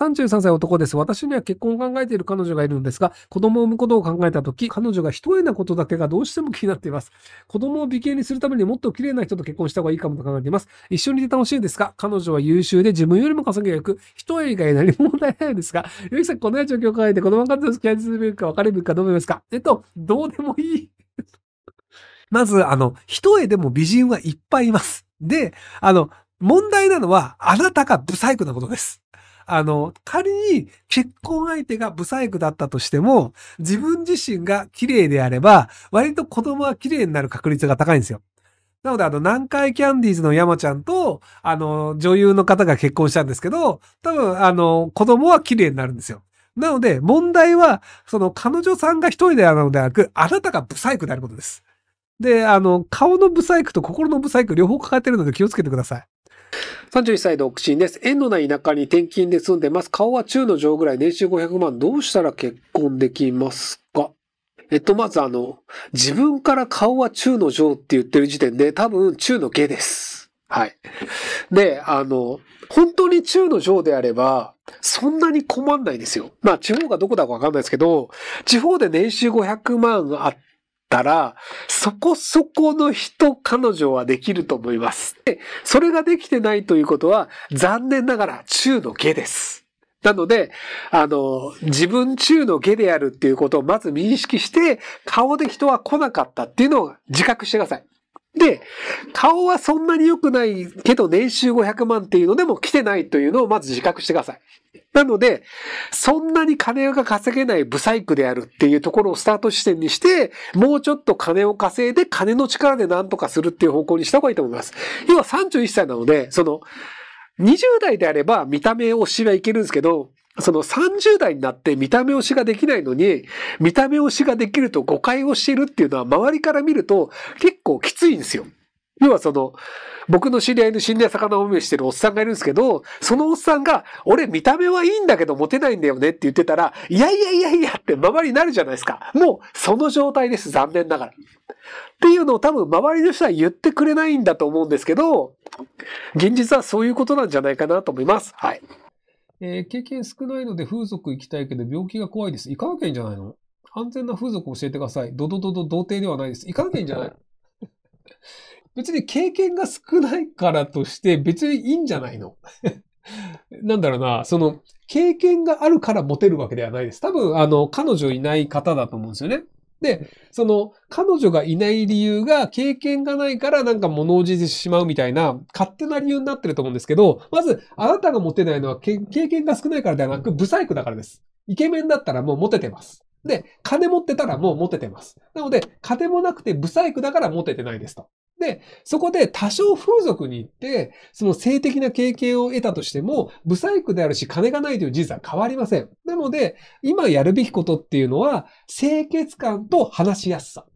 33歳男です。私には結婚を考えている彼女がいるのですが、子供を産むことを考えたとき、彼女が一重なことだけがどうしても気になっています。子供を美形にするためにもっと綺麗な人と結婚した方がいいかもと考えています。一緒にいて楽しいですが、彼女は優秀で自分よりも稼ぎが良く、一重以外何も問題ないですが、ゆきさん、このような状況を考えて子供が係を付き合い続けるか別れるかどう思いますかえっと、どうでもいい まず、あの、一重でも美人はいっぱいいます。で、あの、問題なのは、あなたが不細工なことです。あの、仮に結婚相手が不細工だったとしても、自分自身が綺麗であれば、割と子供は綺麗になる確率が高いんですよ。なので、あの、南海キャンディーズの山ちゃんと、あの、女優の方が結婚したんですけど、多分、あの、子供は綺麗になるんですよ。なので、問題は、その、彼女さんが一人であるのではなく、あなたが不細工であることです。で、あの、顔の不細工と心の不細工両方抱えてるので気をつけてください。31歳独身です。縁のない田舎に転勤で住んでます。顔は中の上ぐらい、年収500万。どうしたら結婚できますかえっと、まずあの、自分から顔は中の上って言ってる時点で、多分中の下です。はい。で、あの、本当に中の上であれば、そんなに困んないですよ。まあ、地方がどこだかわかんないですけど、地方で年収500万あって、たら、そこそこの人、彼女はできると思います。で、それができてないということは、残念ながら中の下です。なので、あの、自分中の下であるっていうことをまず認識して、顔で人は来なかったっていうのを自覚してください。で、顔はそんなに良くないけど年収500万っていうのでも来てないというのをまず自覚してください。なので、そんなに金が稼げない不細工であるっていうところをスタート地点にして、もうちょっと金を稼いで金の力で何とかするっていう方向にした方がいいと思います。要は31歳なので、その、20代であれば見た目推しはいけるんですけど、その30代になって見た目推しができないのに、見た目推しができると誤解をしてるっていうのは周りから見ると結構きついんですよ。要はその、僕の知り合いの死んだ魚を見してるおっさんがいるんですけど、そのおっさんが、俺見た目はいいんだけどモテないんだよねって言ってたら、いやいやいやいやって周りになるじゃないですか。もう、その状態です、残念ながら。っていうのを多分周りの人は言ってくれないんだと思うんですけど、現実はそういうことなんじゃないかなと思います。はい。えー、経験少ないので風俗行きたいけど病気が怖いです。行かなきゃいいんじゃないの安全な風俗教えてください。ドドドド童貞ではないです。行かなきゃいいんじゃない別に経験が少ないからとして別にいいんじゃないの なんだろうな、その、経験があるからモテるわけではないです。多分、あの、彼女いない方だと思うんですよね。で、その、彼女がいない理由が経験がないからなんか物おじてしまうみたいな勝手な理由になってると思うんですけど、まず、あなたがモテないのは経験が少ないからではなく、ブサイクだからです。イケメンだったらもうモテてます。で、金持ってたらもうモテてます。なので、金もなくてブサイクだからモテてないですと。で、そこで多少風俗に行って、その性的な経験を得たとしても、不細工であるし金がないという事実は変わりません。なので、今やるべきことっていうのは、清潔感と話しやすさ。